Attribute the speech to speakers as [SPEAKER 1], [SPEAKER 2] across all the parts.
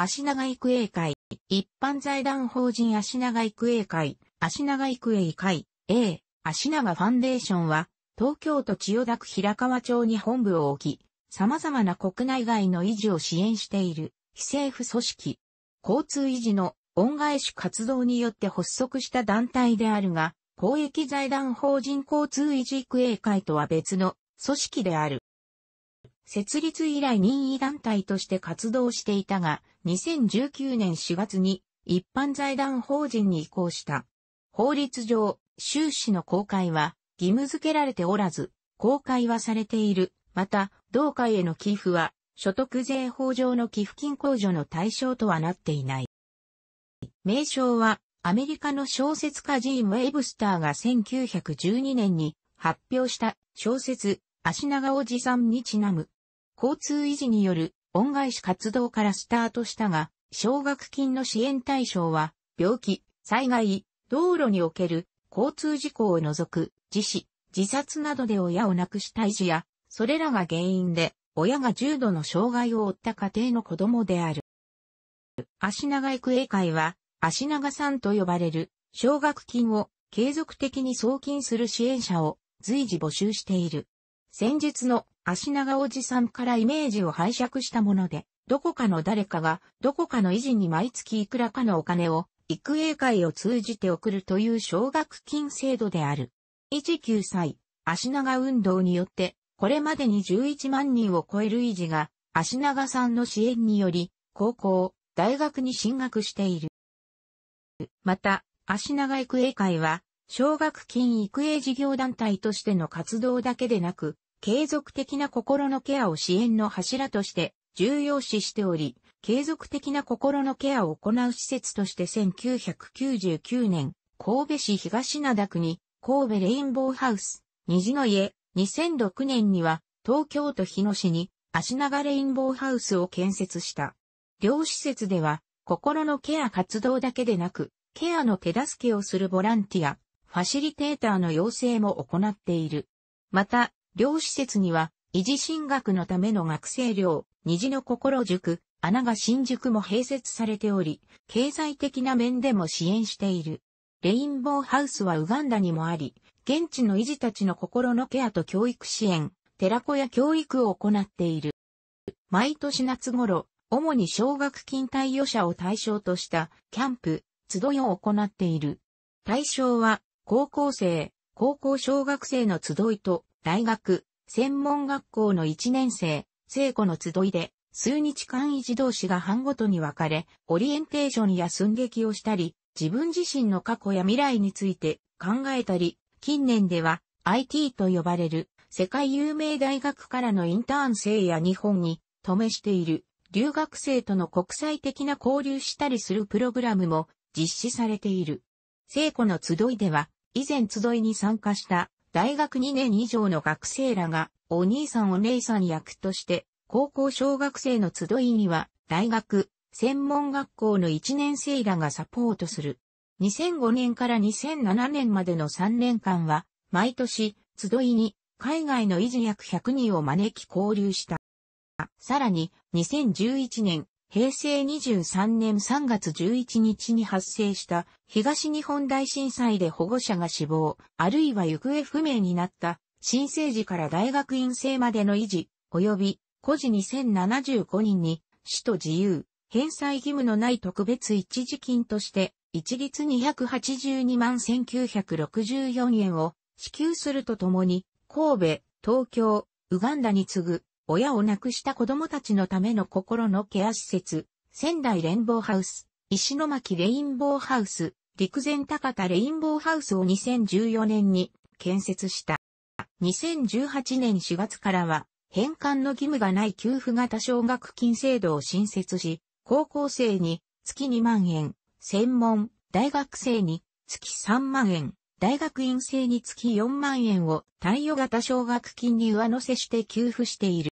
[SPEAKER 1] 足長育英会、一般財団法人足長育英会、足長育英会、A、足長ファンデーションは、東京都千代田区平川町に本部を置き、様々な国内外の維持を支援している、非政府組織。交通維持の恩返し活動によって発足した団体であるが、公益財団法人交通維持育英会とは別の組織である。設立以来任意団体として活動していたが、2019年4月に一般財団法人に移行した。法律上、収支の公開は義務付けられておらず、公開はされている。また、同会への寄付は、所得税法上の寄付金控除の対象とはなっていない。名称は、アメリカの小説家ジーム・エブスターが1912年に発表した小説、足長おじさんにちなむ。交通維持による恩返し活動からスタートしたが、奨学金の支援対象は、病気、災害、道路における交通事故を除く、自死、自殺などで親を亡くした児や、それらが原因で、親が重度の障害を負った家庭の子供である。足長育英会は、足長さんと呼ばれる、奨学金を継続的に送金する支援者を随時募集している。先日の足長おじさんからイメージを拝借したもので、どこかの誰かが、どこかの維持に毎月いくらかのお金を、育英会を通じて送るという奨学金制度である。維持救済、足長運動によって、これまでに11万人を超える維持が、足長さんの支援により、高校、大学に進学している。また、足長育英会は、奨学金育英事業団体としての活動だけでなく、継続的な心のケアを支援の柱として重要視しており、継続的な心のケアを行う施設として1999年、神戸市東灘区に神戸レインボーハウス、虹の家、2006年には東京都日野市に足長レインボーハウスを建設した。両施設では心のケア活動だけでなく、ケアの手助けをするボランティア、ファシリテーターの養成も行っている。また、両施設には、維持進学のための学生寮、虹の心塾、穴が新宿も併設されており、経済的な面でも支援している。レインボーハウスはウガンダにもあり、現地の維持たちの心のケアと教育支援、寺子や教育を行っている。毎年夏頃、主に奨学金貸与者を対象としたキャンプ、集いを行っている。対象は、高校生、高校小学生の集いと、大学、専門学校の1年生、聖子の集いで、数日間児同士が班ごとに分かれ、オリエンテーションや寸劇をしたり、自分自身の過去や未来について考えたり、近年では IT と呼ばれる世界有名大学からのインターン生や日本に止めしている留学生との国際的な交流したりするプログラムも実施されている。聖子の集いでは以前集いに参加した大学2年以上の学生らが、お兄さんお姉さん役として、高校小学生の集いには、大学、専門学校の1年生らがサポートする。2005年から2007年までの3年間は、毎年、集いに、海外の維持約100人を招き交流した。さらに、2011年、平成23年3月11日に発生した東日本大震災で保護者が死亡、あるいは行方不明になった新生児から大学院生までの維持、及び孤児2075人に死と自由、返済義務のない特別一時金として一律282万1964円を支給するとともに神戸、東京、ウガンダに次ぐ親を亡くした子供たちのための心のケア施設、仙台レインボーハウス、石巻レインボーハウス、陸前高田レインボーハウスを2014年に建設した。2018年4月からは、返還の義務がない給付型奨学金制度を新設し、高校生に月2万円、専門、大学生に月3万円、大学院生に月4万円を貸与型奨学金に上乗せして給付している。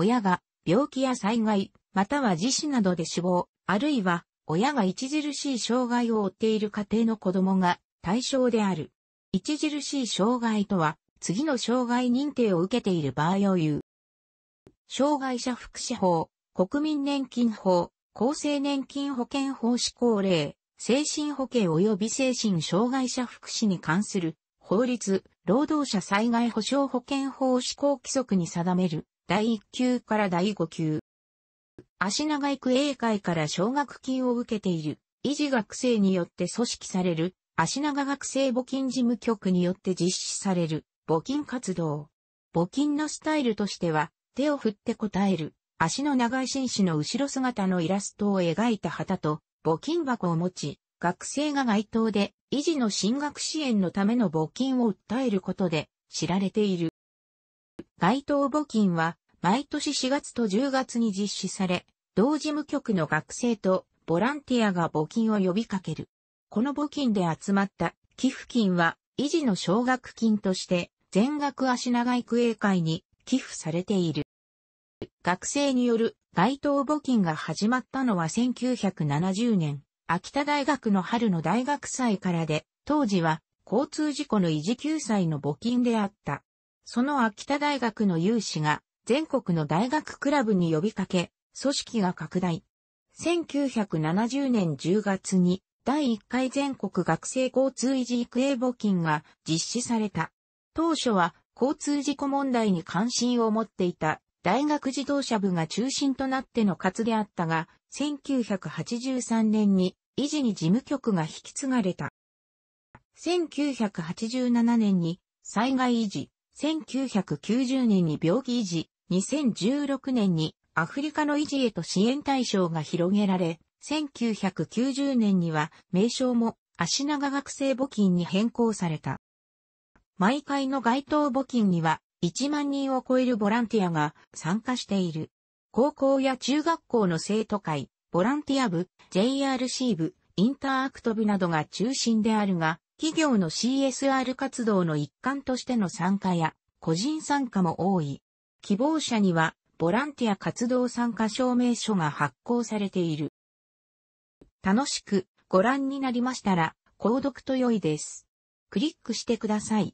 [SPEAKER 1] 親が病気や災害、または自死などで死亡、あるいは親が著しい障害を負っている家庭の子供が対象である。著しい障害とは、次の障害認定を受けている場合を言う。障害者福祉法、国民年金法、厚生年金保険法施行令、精神保険及び精神障害者福祉に関する法律、労働者災害保障保険法施行規則に定める第1級から第5級。足長育英会から奨学金を受けている、維持学生によって組織される、足長学生募金事務局によって実施される、募金活動。募金のスタイルとしては、手を振って答える、足の長い紳士の後ろ姿のイラストを描いた旗と、募金箱を持ち、学生が街頭で、維持の進学支援のための募金を訴えることで、知られている。街頭募金は毎年4月と10月に実施され、同事務局の学生とボランティアが募金を呼びかける。この募金で集まった寄付金は維持の奨学金として全額足長育英会に寄付されている。学生による街頭募金が始まったのは1970年、秋田大学の春の大学祭からで、当時は交通事故の維持救済の募金であった。その秋田大学の有志が全国の大学クラブに呼びかけ、組織が拡大。1970年10月に第1回全国学生交通維持育英募金が実施された。当初は交通事故問題に関心を持っていた大学自動車部が中心となっての活であったが、1983年に維持に事務局が引き継がれた。1987年に災害維持、1990年に病気維持、2016年にアフリカの維持へと支援対象が広げられ、1990年には名称も足長学生募金に変更された。毎回の街頭募金には1万人を超えるボランティアが参加している。高校や中学校の生徒会、ボランティア部、JRC 部、インターアクト部などが中心であるが、企業の CSR 活動の一環としての参加や個人参加も多い。希望者にはボランティア活動参加証明書が発行されている。楽しくご覧になりましたら、購読と良いです。クリックしてください。